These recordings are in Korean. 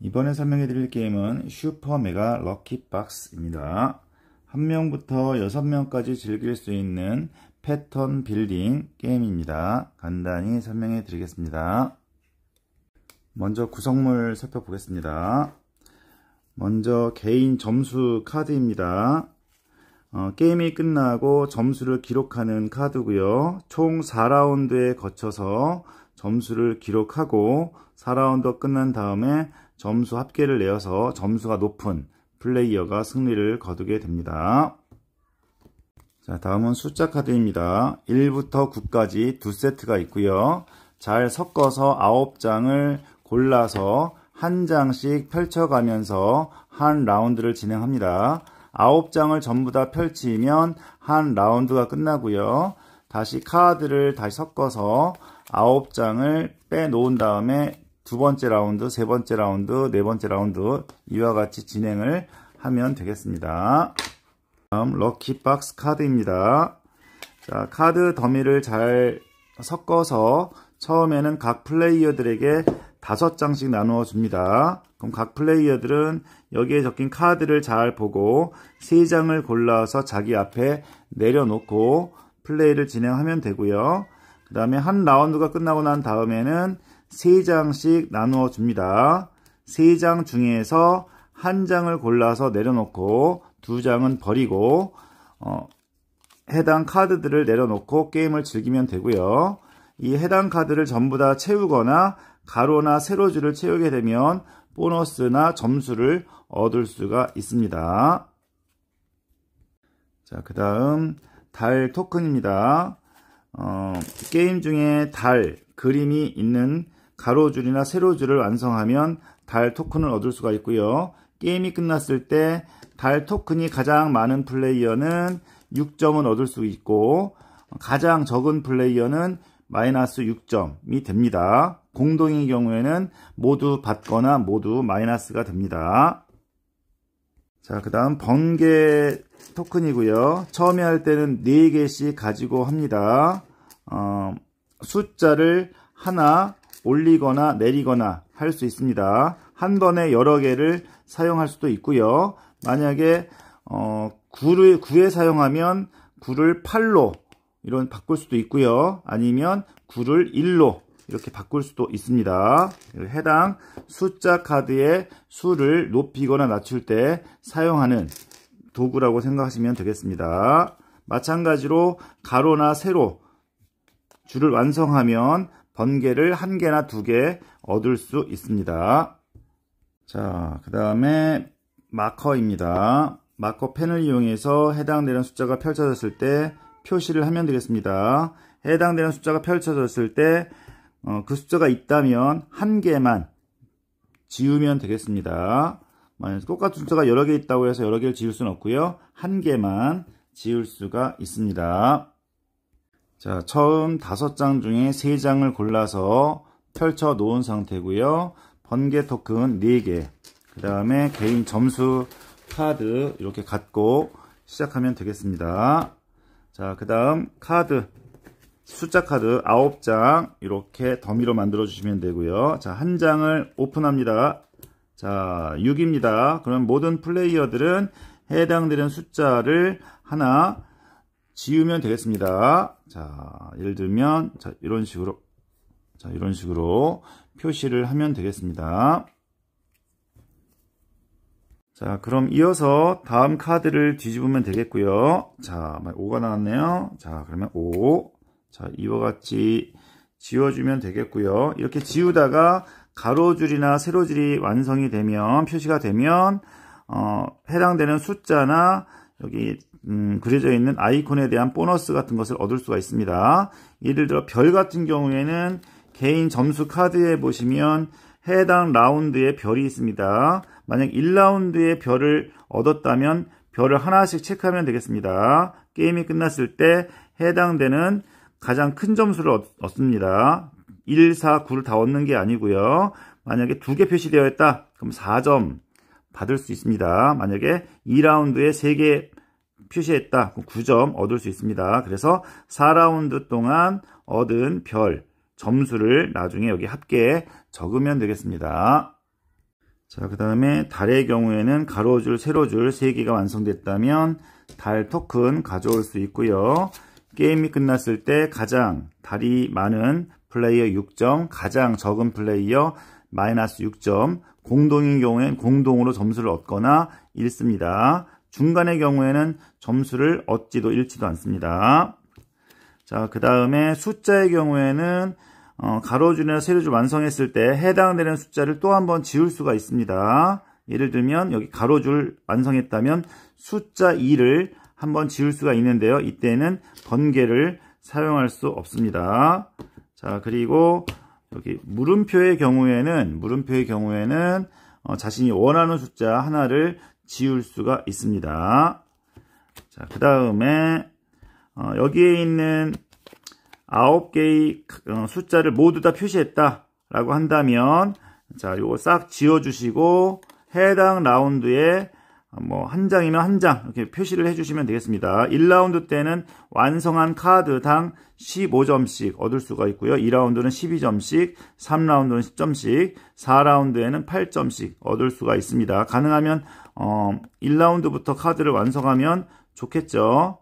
이번에 설명해 드릴 게임은 슈퍼 메가 럭키 박스입니다. 한명부터 여섯 명까지 즐길 수 있는 패턴 빌딩 게임입니다. 간단히 설명해 드리겠습니다. 먼저 구성물 살펴보겠습니다. 먼저 개인 점수 카드입니다. 어, 게임이 끝나고 점수를 기록하는 카드고요. 총 4라운드에 거쳐서 점수를 기록하고 4라운드 끝난 다음에 점수 합계를 내어서 점수가 높은 플레이어가 승리를 거두게 됩니다. 자, 다음은 숫자 카드입니다. 1부터 9까지 두 세트가 있고요. 잘 섞어서 9장을 골라서 한 장씩 펼쳐가면서 한 라운드를 진행합니다. 9장을 전부 다 펼치면 한 라운드가 끝나고요. 다시 카드를 다시 섞어서 9장을 빼놓은 다음에 두 번째 라운드, 세 번째 라운드, 네 번째 라운드 이와 같이 진행을 하면 되겠습니다. 다음 럭키박스 카드입니다. 자, 카드 더미를 잘 섞어서 처음에는 각 플레이어들에게 다섯 장씩 나누어 줍니다. 그럼 각 플레이어들은 여기에 적힌 카드를 잘 보고 세 장을 골라서 자기 앞에 내려놓고 플레이를 진행하면 되고요. 그 다음에 한 라운드가 끝나고 난 다음에는 세 장씩 나누어 줍니다. 세 장 중에서 한 장을 골라서 내려놓고 두 장은 버리고 어, 해당 카드들을 내려놓고 게임을 즐기면 되고요. 이 해당 카드를 전부 다 채우거나 가로나 세로줄을 채우게 되면 보너스나 점수를 얻을 수가 있습니다. 자, 그 다음 달 토큰입니다. 어, 게임 중에 달 그림이 있는 가로줄이나 세로줄을 완성하면 달 토큰을 얻을 수가 있고요. 게임이 끝났을 때 달 토큰이 가장 많은 플레이어는 6점을 얻을 수 있고 가장 적은 플레이어는 마이너스 6점이 됩니다. 공동의 경우에는 모두 받거나 모두 마이너스가 됩니다. 자, 그 다음 번개 토큰이고요. 처음에 할 때는 4개씩 가지고 합니다. 어, 숫자를 하나 올리거나 내리거나 할 수 있습니다. 한 번에 여러 개를 사용할 수도 있고요. 만약에 어, 9를, 9에 사용하면 9를 8로 이런 바꿀 수도 있고요. 아니면 9를 1로 이렇게 바꿀 수도 있습니다. 해당 숫자 카드의 수를 높이거나 낮출 때 사용하는 도구라고 생각하시면 되겠습니다. 마찬가지로 가로나 세로 줄을 완성하면 번개를 한 개나 두 개 얻을 수 있습니다. 자, 그 다음에 마커입니다. 마커펜을 이용해서 해당되는 숫자가 펼쳐졌을 때 표시를 하면 되겠습니다. 해당되는 숫자가 펼쳐졌을 때그 어, 숫자가 있다면 한 개만 지우면 되겠습니다. 만약 똑같은 숫자가 여러 개 있다고 해서 여러 개를 지울 수는 없고요. 한 개만 지울 수가 있습니다. 자, 처음 다섯 장 중에 세 장을 골라서 펼쳐 놓은 상태고요. 번개 토큰 4개, 그 다음에 개인 점수 카드 이렇게 갖고 시작하면 되겠습니다. 자, 그 다음 카드. 숫자 카드 9장 이렇게 더미로 만들어 주시면 되고요. 자, 한 장을 오픈합니다. 자, 6입니다. 그럼 모든 플레이어들은 해당되는 숫자를 하나 지우면 되겠습니다. 자, 예를 들면 자, 이런 식으로 자, 이런 식으로 표시를 하면 되겠습니다. 자, 그럼 이어서 다음 카드를 뒤집으면 되겠고요. 자, 5가 나왔네요. 자, 그러면 5. 자, 이와 같이 지워주면 되겠고요. 이렇게 지우다가 가로줄이나 세로줄이 완성이 되면 표시가 되면 어, 해당되는 숫자나 여기 음, 그려져 있는 아이콘에 대한 보너스 같은 것을 얻을 수가 있습니다. 예를 들어 별 같은 경우에는 개인 점수 카드에 보시면 해당 라운드에 별이 있습니다. 만약 1라운드에 별을 얻었다면 별을 하나씩 체크하면 되겠습니다. 게임이 끝났을 때 해당되는 가장 큰 점수를 얻, 얻습니다. 1, 4, 9를 다 얻는 게 아니고요. 만약에 두 개 표시되어 있다. 그럼 4점 받을 수 있습니다. 만약에 2라운드에 3개 표시했다. 그럼 9점 얻을 수 있습니다. 그래서 4라운드 동안 얻은 별 점수를 나중에 여기 합계에 적으면 되겠습니다. 자, 그 다음에 달의 경우에는 가로줄, 세로줄 3개가 완성됐다면 달 토큰 가져올 수 있고요. 게임이 끝났을 때 가장 달이 많은 플레이어 6점, 가장 적은 플레이어 마이너스 6점, 공동인 경우에는 공동으로 점수를 얻거나 잃습니다. 중간의 경우에는 점수를 얻지도 잃지도 않습니다. 자, 그 다음에 숫자의 경우에는 어, 가로줄이나 세로줄 완성했을 때 해당되는 숫자를 또 한 번 지울 수가 있습니다. 예를 들면 여기 가로줄 완성했다면 숫자 2를 한번 지울 수가 있는데요. 이때는 번개를 사용할 수 없습니다. 자 그리고 여기 물음표의 경우에는 물음표의 경우에는 어, 자신이 원하는 숫자 하나를 지울 수가 있습니다. 자 그 다음에 어, 여기에 있는 아홉 개의 어, 숫자를 모두 다 표시했다라고 한다면 자, 요거 싹 지워 주시고 해당 라운드에 뭐 한 장이면 한 장 이렇게 표시를 해 주시면 되겠습니다. 1라운드 때는 완성한 카드당 15점씩 얻을 수가 있고요. 2라운드는 12점씩, 3라운드는 10점씩, 4라운드에는 8점씩 얻을 수가 있습니다. 가능하면 어 1라운드부터 카드를 완성하면 좋겠죠.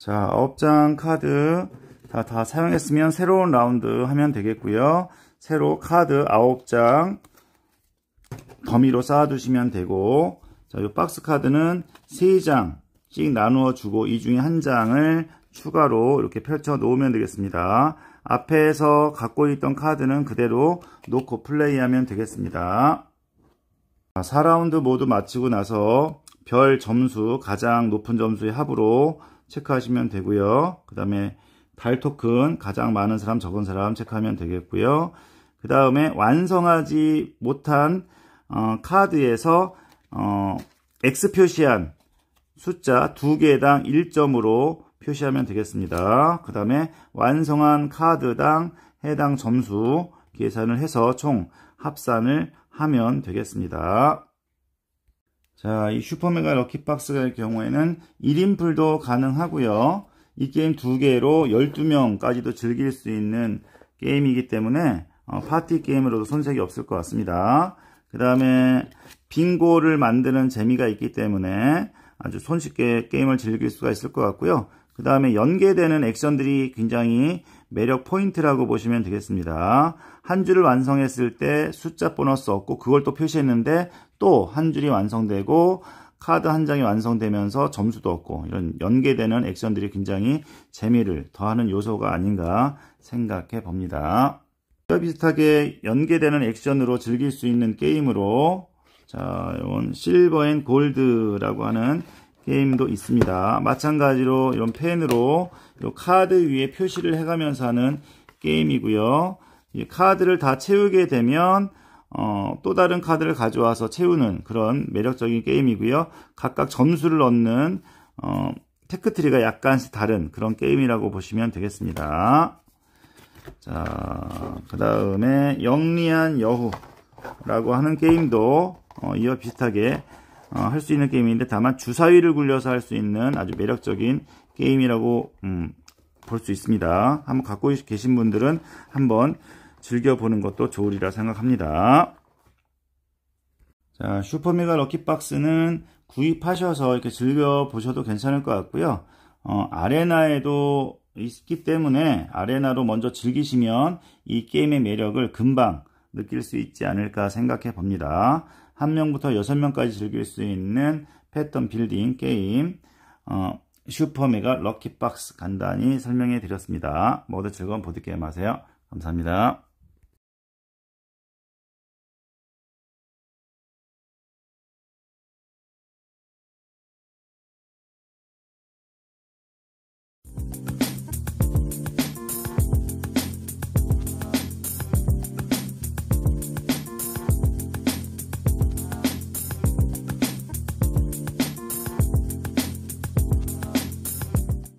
자, 9장 카드 다, 다 사용했으면 새로운 라운드 하면 되겠고요. 새로 카드 9장 더미로 쌓아두시면 되고 자, 이 박스 카드는 3장씩 나누어 주고 이 중에 한 장을 추가로 이렇게 펼쳐 놓으면 되겠습니다. 앞에서 갖고 있던 카드는 그대로 놓고 플레이하면 되겠습니다. 4라운드 모두 마치고 나서 별 점수 가장 높은 점수의 합으로 체크하시면 되고요. 그 다음에 달 토큰 가장 많은 사람 적은 사람 체크하면 되겠고요. 그 다음에 완성하지 못한 어, 카드에서 어, X 표시한 숫자 두 개당 1점으로 표시하면 되겠습니다. 그 다음에 완성한 카드당 해당 점수 계산을 해서 총 합산을 하면 되겠습니다. 자, 이 슈퍼메가 럭키박스의 경우에는 1인풀도 가능하고요. 이 게임 두 개로 12명까지도 즐길 수 있는 게임이기 때문에 어, 파티 게임으로도 손색이 없을 것 같습니다. 그 다음에 빙고를 만드는 재미가 있기 때문에 아주 손쉽게 게임을 즐길 수가 있을 것 같고요. 그 다음에 연계되는 액션들이 굉장히 매력 포인트라고 보시면 되겠습니다. 한 줄을 완성했을 때 숫자 보너스 얻고 그걸 또 표시했는데 또 한 줄이 완성되고 카드 한 장이 완성되면서 점수도 얻고 이런 연계되는 액션들이 굉장히 재미를 더하는 요소가 아닌가 생각해 봅니다. 비슷하게 연계되는 액션으로 즐길 수 있는 게임으로 자, 이건 실버 앤 골드라고 하는 게임도 있습니다. 마찬가지로 이런 펜으로 이 카드 위에 표시를 해가면서 하는 게임이고요. 카드를 다 채우게 되면 어, 또 다른 카드를 가져와서 채우는 그런 매력적인 게임이고요. 각각 점수를 얻는 어, 테크트리가 약간씩 다른 그런 게임이라고 보시면 되겠습니다. 자, 그 다음에 영리한 여우라고 하는 게임도 어, 이와 비슷하게 어, 할수 있는 게임인데 다만 주사위를 굴려서 할 수 있는 아주 매력적인 게임이라고 음, 볼 수 있습니다. 한번 갖고 계신 분들은 한번 즐겨보는 것도 좋으리라 생각합니다. 자, 슈퍼미가 럭키박스는 구입하셔서 이렇게 즐겨보셔도 괜찮을 것 같고요. 어, 아레나에도 있기 때문에 아레나로 먼저 즐기시면 이 게임의 매력을 금방 느낄 수 있지 않을까 생각해 봅니다. 한 명부터 여섯 명까지 즐길 수 있는 패턴 빌딩 게임 어, 슈퍼메가 럭키박스 간단히 설명해 드렸습니다. 모두 즐거운 보드게임 하세요. 감사합니다.